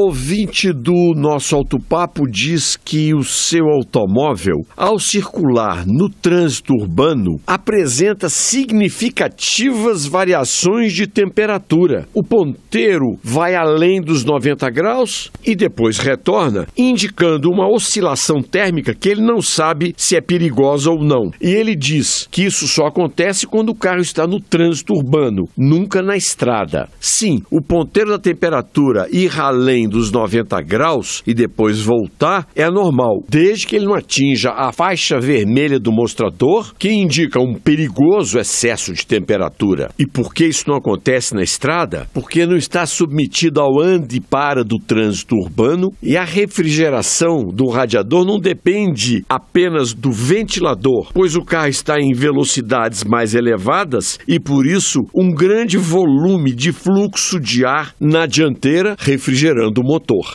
Ouvinte do nosso Alto Papo diz que o seu automóvel, ao circular no trânsito urbano, apresenta significativas variações de temperatura. O ponteiro vai além dos 90 graus e depois retorna, indicando uma oscilação térmica que ele não sabe se é perigosa ou não. E ele diz que isso só acontece quando o carro está no trânsito urbano, nunca na estrada. Sim, o ponteiro da temperatura ir além dos 90 graus e depois voltar é normal, desde que ele não atinja a faixa vermelha do mostrador, que indica um perigoso excesso de temperatura. E por que isso não acontece na estrada? Porque não está submetido ao ande para do trânsito urbano e a refrigeração do radiador não depende apenas do ventilador, pois o carro está em velocidades mais elevadas e por isso um grande volume de fluxo de ar na dianteira refrigerando do o motor.